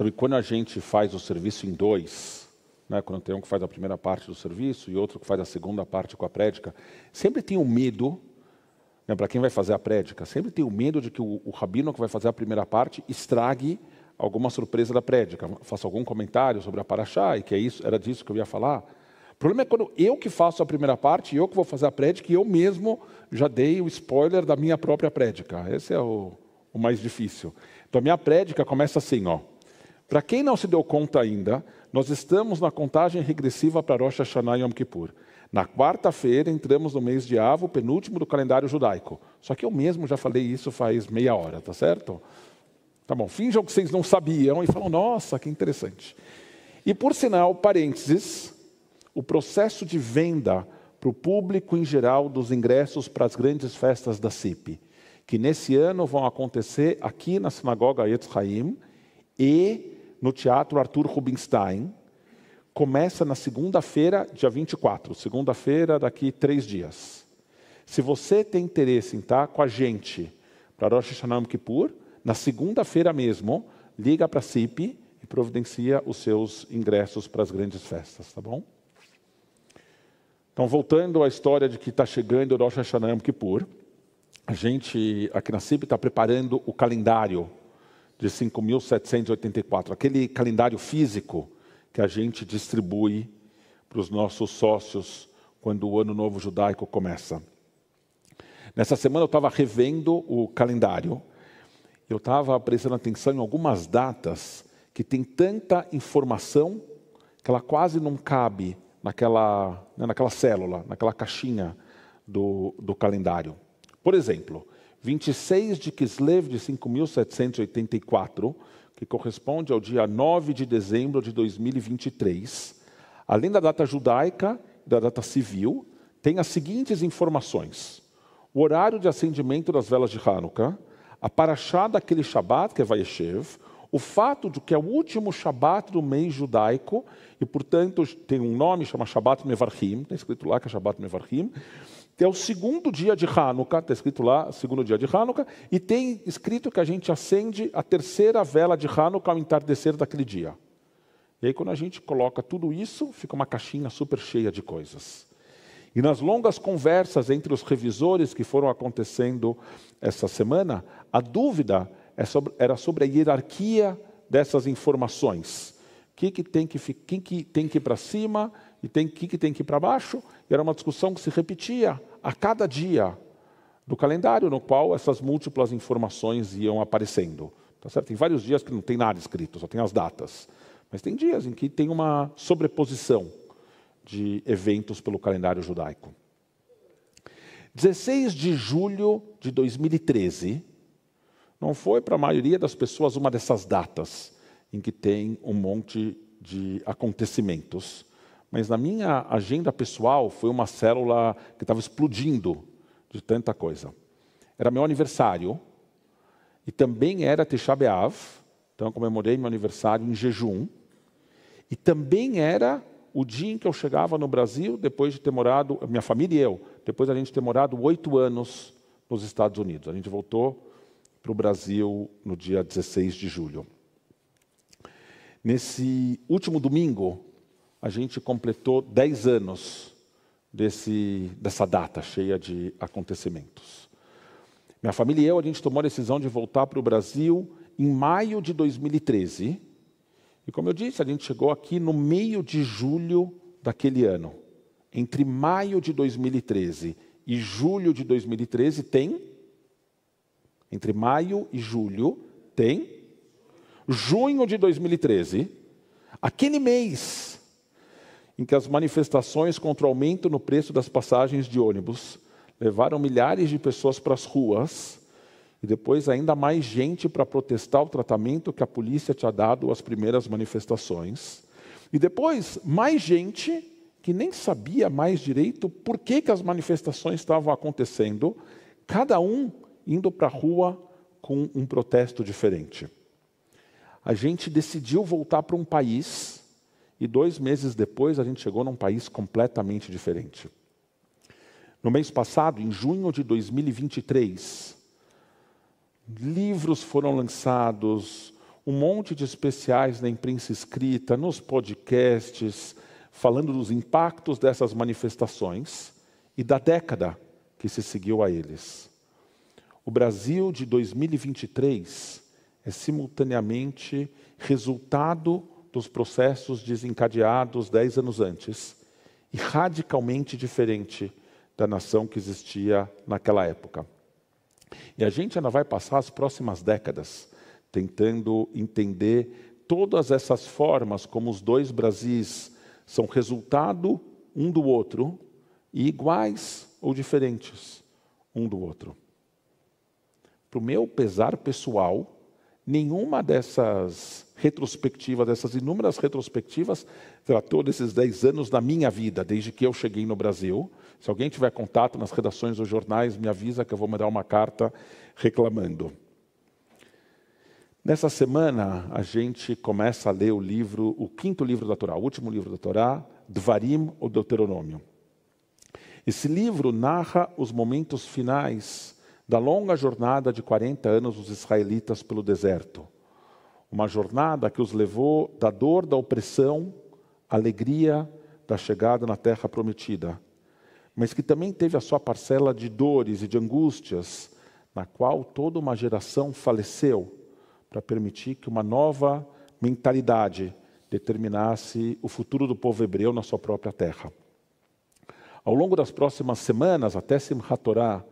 Sabe, quando a gente faz o serviço em dois, né, quando tem um que faz a primeira parte do serviço e outro que faz a segunda parte com a prédica, sempre tem o um medo, né, para quem vai fazer a prédica, sempre tem o um medo de que o, o rabino que vai fazer a primeira parte estrague alguma surpresa da prédica, faça algum comentário sobre a paraxá, e que é isso, era disso que eu ia falar. O problema é quando eu que faço a primeira parte, eu que vou fazer a prédica, e eu mesmo já dei o spoiler da minha própria prédica. Esse é o, o mais difícil. Então a minha prédica começa assim, ó. Para quem não se deu conta ainda, nós estamos na contagem regressiva para Rosh Hashanah e Yom Kippur. Na quarta-feira entramos no mês de Avo, penúltimo do calendário judaico. Só que eu mesmo já falei isso faz meia hora, tá certo? Tá bom, finjam que vocês não sabiam e falam, nossa, que interessante. E por sinal, parênteses, o processo de venda para o público em geral dos ingressos para as grandes festas da CIP, que nesse ano vão acontecer aqui na Sinagoga Yetz e no Teatro Arthur Rubinstein. Começa na segunda-feira, dia 24. Segunda-feira, daqui três dias. Se você tem interesse em estar com a gente para Rosh Hashanah Kippur, na segunda-feira mesmo, liga para a CIP e providencia os seus ingressos para as grandes festas, tá bom? Então, voltando à história de que está chegando o Rosh Hashanah Kippur, a gente aqui na CIP está preparando o calendário de 5.784, aquele calendário físico que a gente distribui para os nossos sócios quando o ano novo judaico começa. Nessa semana eu estava revendo o calendário, eu estava prestando atenção em algumas datas que tem tanta informação que ela quase não cabe naquela, né, naquela célula, naquela caixinha do, do calendário. Por exemplo, 26 de Kislev de 5784, que corresponde ao dia 9 de dezembro de 2023, além da data judaica e da data civil, tem as seguintes informações: o horário de acendimento das velas de Hanukkah, a paraxá daquele Shabat, que é Vayeshev, o fato de que é o último Shabat do mês judaico, e portanto tem um nome, chama Shabat Mevarchim, está escrito lá que é Shabat Mevarchim, é o segundo dia de Hanukkah, está escrito lá, segundo dia de Hanukkah, e tem escrito que a gente acende a terceira vela de Hanukkah ao entardecer daquele dia. E aí, quando a gente coloca tudo isso, fica uma caixinha super cheia de coisas. E nas longas conversas entre os revisores que foram acontecendo essa semana, a dúvida é era sobre a hierarquia dessas informações. Que que tem que, quem que tem que ir para cima, e tem que que tem que ir para baixo. E era uma discussão que se repetia a cada dia do calendário, no qual essas múltiplas informações iam aparecendo. Tá certo? Tem vários dias que não tem nada escrito, só tem as datas. Mas tem dias em que tem uma sobreposição de eventos pelo calendário judaico. 16 de julho de 2013 não foi para a maioria das pessoas uma dessas datas em que tem um monte de acontecimentos mas na minha agenda pessoal foi uma célula que estava explodindo de tanta coisa. Era meu aniversário e também era Tisha B'Av, então eu comemorei meu aniversário em jejum. E também era o dia em que eu chegava no Brasil, depois de ter morado, minha família e eu, depois a gente ter morado oito anos nos Estados Unidos. A gente voltou para o Brasil no dia 16 de julho. Nesse último domingo, a gente completou 10 anos desse, dessa data cheia de acontecimentos. Minha família e eu, a gente tomou a decisão de voltar para o Brasil em maio de 2013. E como eu disse, a gente chegou aqui no meio de julho daquele ano. Entre maio de 2013 e julho de 2013 tem entre maio e julho tem junho de 2013. Aquele mês em que as manifestações contra o aumento no preço das passagens de ônibus levaram milhares de pessoas para as ruas e depois ainda mais gente para protestar o tratamento que a polícia tinha dado às primeiras manifestações. E depois, mais gente que nem sabia mais direito por que, que as manifestações estavam acontecendo, cada um indo para a rua com um protesto diferente. A gente decidiu voltar para um país e dois meses depois, a gente chegou num país completamente diferente. No mês passado, em junho de 2023, livros foram lançados, um monte de especiais na imprensa escrita, nos podcasts, falando dos impactos dessas manifestações e da década que se seguiu a eles. O Brasil de 2023 é simultaneamente resultado dos processos desencadeados dez anos antes e radicalmente diferente da nação que existia naquela época. E a gente ainda vai passar as próximas décadas tentando entender todas essas formas como os dois Brasis são resultado um do outro e iguais ou diferentes um do outro. Para o meu pesar pessoal, nenhuma dessas retrospectiva, dessas inúmeras retrospectivas, tratou desses 10 anos da minha vida, desde que eu cheguei no Brasil. Se alguém tiver contato nas redações dos jornais, me avisa que eu vou mandar uma carta reclamando. Nessa semana, a gente começa a ler o livro, o quinto livro da Torá, o último livro da Torá, Dvarim, ou Deuteronômio. Esse livro narra os momentos finais da longa jornada de 40 anos dos israelitas pelo deserto uma jornada que os levou da dor, da opressão, à alegria da chegada na terra prometida, mas que também teve a sua parcela de dores e de angústias, na qual toda uma geração faleceu para permitir que uma nova mentalidade determinasse o futuro do povo hebreu na sua própria terra. Ao longo das próximas semanas, até Simchat Torah,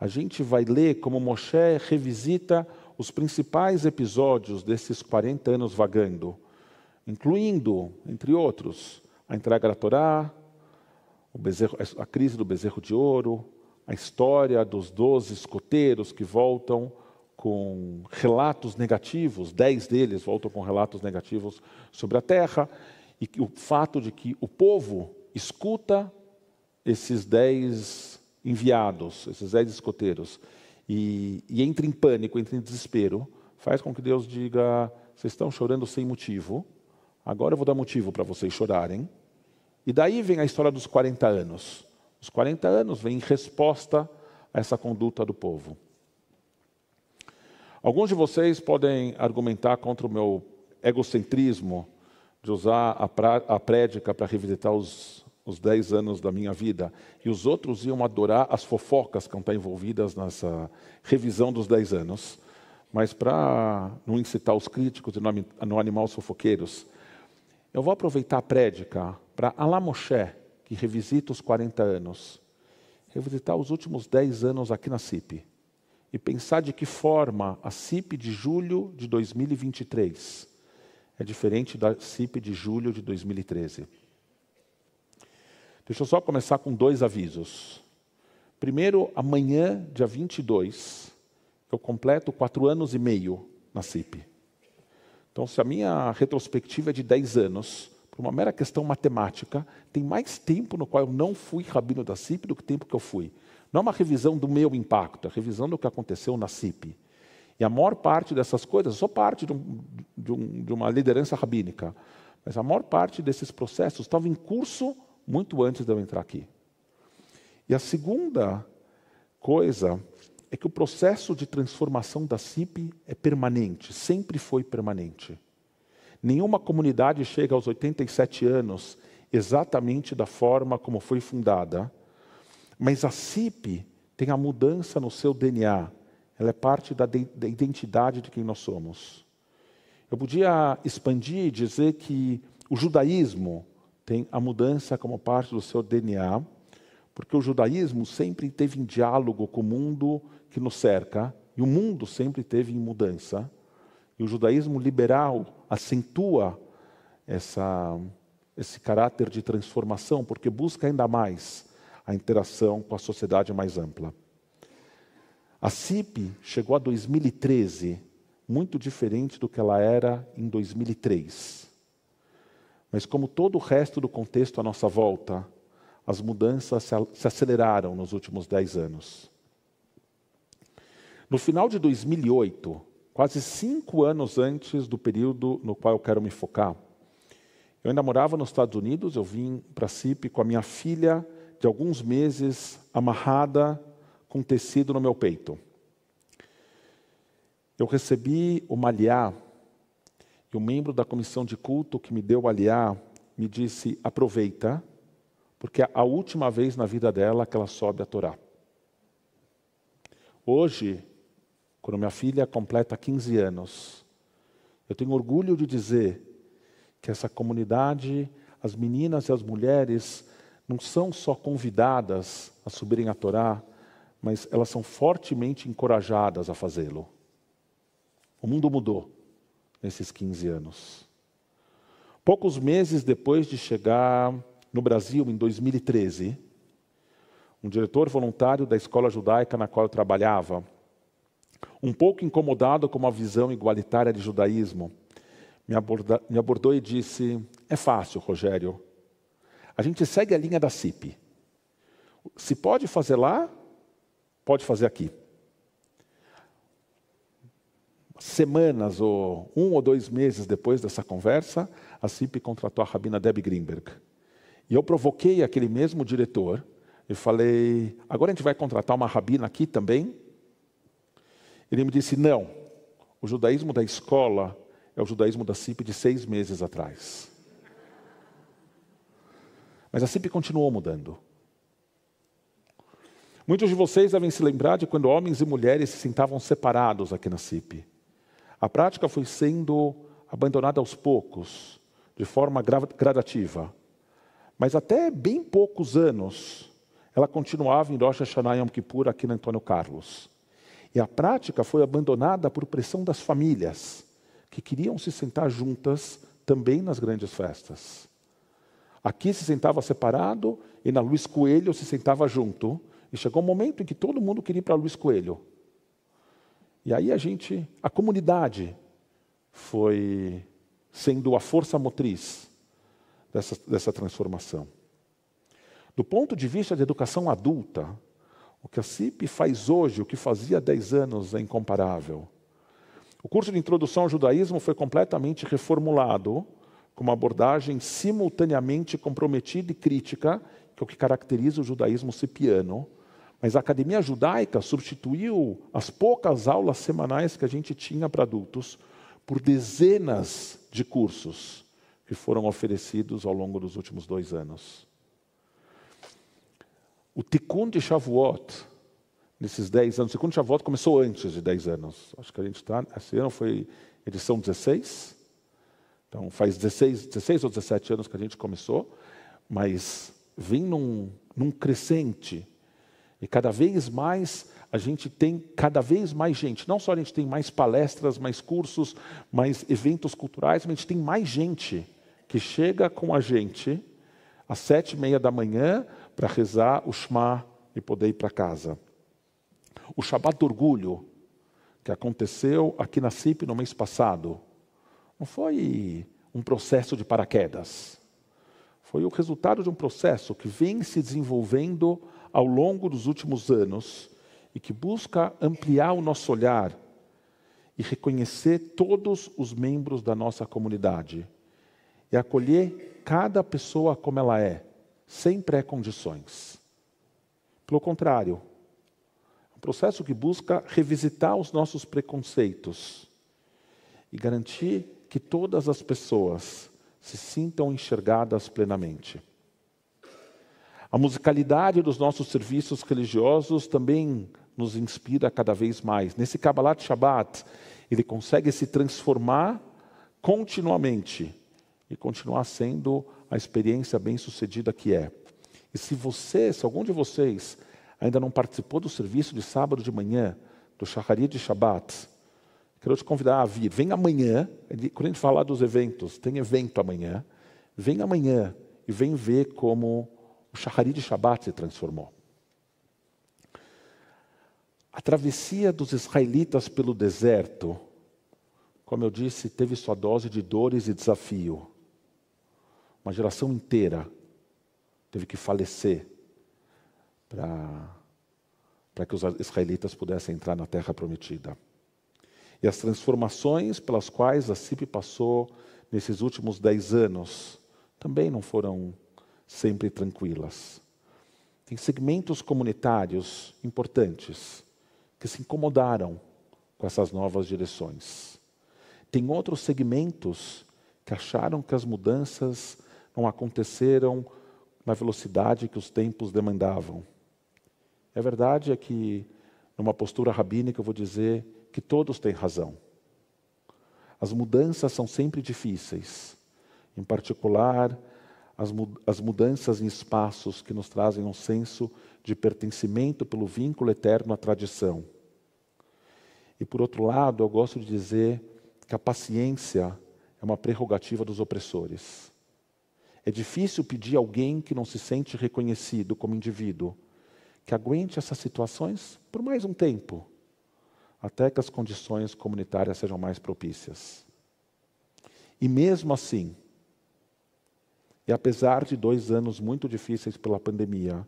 a gente vai ler como Moshe revisita os principais episódios desses 40 anos vagando, incluindo, entre outros, a entrega da Torá, bezerro, a crise do bezerro de ouro, a história dos doze escoteiros que voltam com relatos negativos, dez deles voltam com relatos negativos sobre a terra, e o fato de que o povo escuta esses dez enviados, esses dez escoteiros, e, e entra em pânico, entra em desespero, faz com que Deus diga: vocês estão chorando sem motivo, agora eu vou dar motivo para vocês chorarem. E daí vem a história dos 40 anos. Os 40 anos vem em resposta a essa conduta do povo. Alguns de vocês podem argumentar contra o meu egocentrismo de usar a, pra, a prédica para revisitar os os 10 anos da minha vida. E os outros iam adorar as fofocas que estão envolvidas nessa revisão dos 10 anos. Mas para não incitar os críticos e não animar os fofoqueiros, eu vou aproveitar a prédica para Alamoshe, que revisita os 40 anos, revisitar os últimos 10 anos aqui na CIP e pensar de que forma a CIP de julho de 2023 é diferente da CIP de julho de 2013. Deixa eu só começar com dois avisos. Primeiro, amanhã, dia 22, eu completo quatro anos e meio na CIP. Então, se a minha retrospectiva é de 10 anos, por uma mera questão matemática, tem mais tempo no qual eu não fui rabino da CIP do que tempo que eu fui. Não é uma revisão do meu impacto, é revisão do que aconteceu na CIP. E a maior parte dessas coisas, só sou parte de, um, de, um, de uma liderança rabínica, mas a maior parte desses processos estava em curso muito antes de eu entrar aqui. E a segunda coisa é que o processo de transformação da CIP é permanente, sempre foi permanente. Nenhuma comunidade chega aos 87 anos exatamente da forma como foi fundada, mas a CIP tem a mudança no seu DNA, ela é parte da, de, da identidade de quem nós somos. Eu podia expandir e dizer que o judaísmo tem a mudança como parte do seu DNA, porque o judaísmo sempre teve em diálogo com o mundo que nos cerca, e o mundo sempre teve em mudança. E o judaísmo liberal acentua essa, esse caráter de transformação, porque busca ainda mais a interação com a sociedade mais ampla. A CIP chegou a 2013 muito diferente do que ela era em 2003. Mas como todo o resto do contexto à nossa volta, as mudanças se aceleraram nos últimos dez anos. No final de 2008, quase cinco anos antes do período no qual eu quero me focar, eu ainda morava nos Estados Unidos, eu vim para CIP com a minha filha de alguns meses amarrada com tecido no meu peito. Eu recebi o Maliá e o membro da comissão de culto que me deu aliar me disse: aproveita, porque é a última vez na vida dela que ela sobe a Torá. Hoje, quando minha filha completa 15 anos, eu tenho orgulho de dizer que essa comunidade, as meninas e as mulheres, não são só convidadas a subirem a Torá, mas elas são fortemente encorajadas a fazê-lo. O mundo mudou nesses 15 anos. Poucos meses depois de chegar no Brasil, em 2013, um diretor voluntário da escola judaica na qual eu trabalhava, um pouco incomodado com uma visão igualitária de judaísmo, me, aborda, me abordou e disse: É fácil, Rogério. A gente segue a linha da CIP. Se pode fazer lá, pode fazer aqui semanas ou um ou dois meses depois dessa conversa, a CIP contratou a rabina Deb Greenberg. E eu provoquei aquele mesmo diretor e falei: agora a gente vai contratar uma rabina aqui também? Ele me disse: não, o judaísmo da escola é o judaísmo da CIP de seis meses atrás. Mas a CIP continuou mudando. Muitos de vocês devem se lembrar de quando homens e mulheres se sentavam separados aqui na CIP. A prática foi sendo abandonada aos poucos, de forma gradativa. Mas até bem poucos anos, ela continuava em Rosh Hashanah Yom Kippur, aqui na Antônio Carlos. E a prática foi abandonada por pressão das famílias, que queriam se sentar juntas também nas grandes festas. Aqui se sentava separado e na Luiz Coelho se sentava junto. E chegou um momento em que todo mundo queria ir para Luiz Coelho. E aí a gente, a comunidade foi sendo a força motriz dessa, dessa transformação. Do ponto de vista da educação adulta, o que a CIP faz hoje, o que fazia há 10 anos, é incomparável. O curso de introdução ao judaísmo foi completamente reformulado, com uma abordagem simultaneamente comprometida e crítica, que é o que caracteriza o judaísmo cipiano, mas a academia judaica substituiu as poucas aulas semanais que a gente tinha para adultos por dezenas de cursos que foram oferecidos ao longo dos últimos dois anos. O Tikkun de Shavuot, nesses dez anos, o Tikkun de Shavuot começou antes de dez anos. Acho que a gente está, esse ano foi edição 16, então faz 16, 16 ou 17 anos que a gente começou, mas vem num, num crescente e cada vez mais a gente tem cada vez mais gente. Não só a gente tem mais palestras, mais cursos, mais eventos culturais, mas a gente tem mais gente que chega com a gente às sete e meia da manhã para rezar o Shema e poder ir para casa. O Shabat do Orgulho, que aconteceu aqui na CIP no mês passado, não foi um processo de paraquedas. Foi o resultado de um processo que vem se desenvolvendo ao longo dos últimos anos e que busca ampliar o nosso olhar e reconhecer todos os membros da nossa comunidade e acolher cada pessoa como ela é, sem pré-condições. Pelo contrário, é um processo que busca revisitar os nossos preconceitos e garantir que todas as pessoas se sintam enxergadas plenamente. A musicalidade dos nossos serviços religiosos também nos inspira cada vez mais. Nesse Kabbalat Shabbat, ele consegue se transformar continuamente e continuar sendo a experiência bem-sucedida que é. E se você, se algum de vocês ainda não participou do serviço de sábado de manhã, do Shacharit de Shabbat, quero te convidar a vir. Vem amanhã, quando a gente falar dos eventos, tem evento amanhã. Vem amanhã e vem ver como o Shahari de Shabat se transformou. A travessia dos israelitas pelo deserto, como eu disse, teve sua dose de dores e desafio. Uma geração inteira teve que falecer para que os israelitas pudessem entrar na terra prometida. E as transformações pelas quais a CIP passou nesses últimos dez anos também não foram sempre tranquilas. Tem segmentos comunitários importantes que se incomodaram com essas novas direções. Tem outros segmentos que acharam que as mudanças não aconteceram na velocidade que os tempos demandavam. É verdade é que, numa postura rabínica, eu vou dizer que todos têm razão. As mudanças são sempre difíceis, em particular as mudanças em espaços que nos trazem um senso de pertencimento pelo vínculo eterno à tradição. E por outro lado, eu gosto de dizer que a paciência é uma prerrogativa dos opressores. É difícil pedir a alguém que não se sente reconhecido como indivíduo que aguente essas situações por mais um tempo, até que as condições comunitárias sejam mais propícias. E mesmo assim, e apesar de dois anos muito difíceis pela pandemia,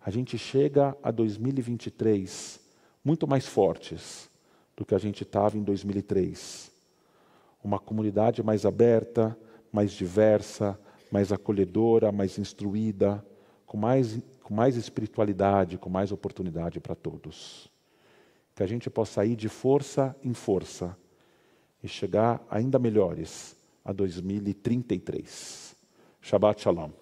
a gente chega a 2023 muito mais fortes do que a gente estava em 2003. Uma comunidade mais aberta, mais diversa, mais acolhedora, mais instruída, com mais, com mais espiritualidade, com mais oportunidade para todos. Que a gente possa ir de força em força e chegar ainda melhores a 2033. Shabbat Shalom.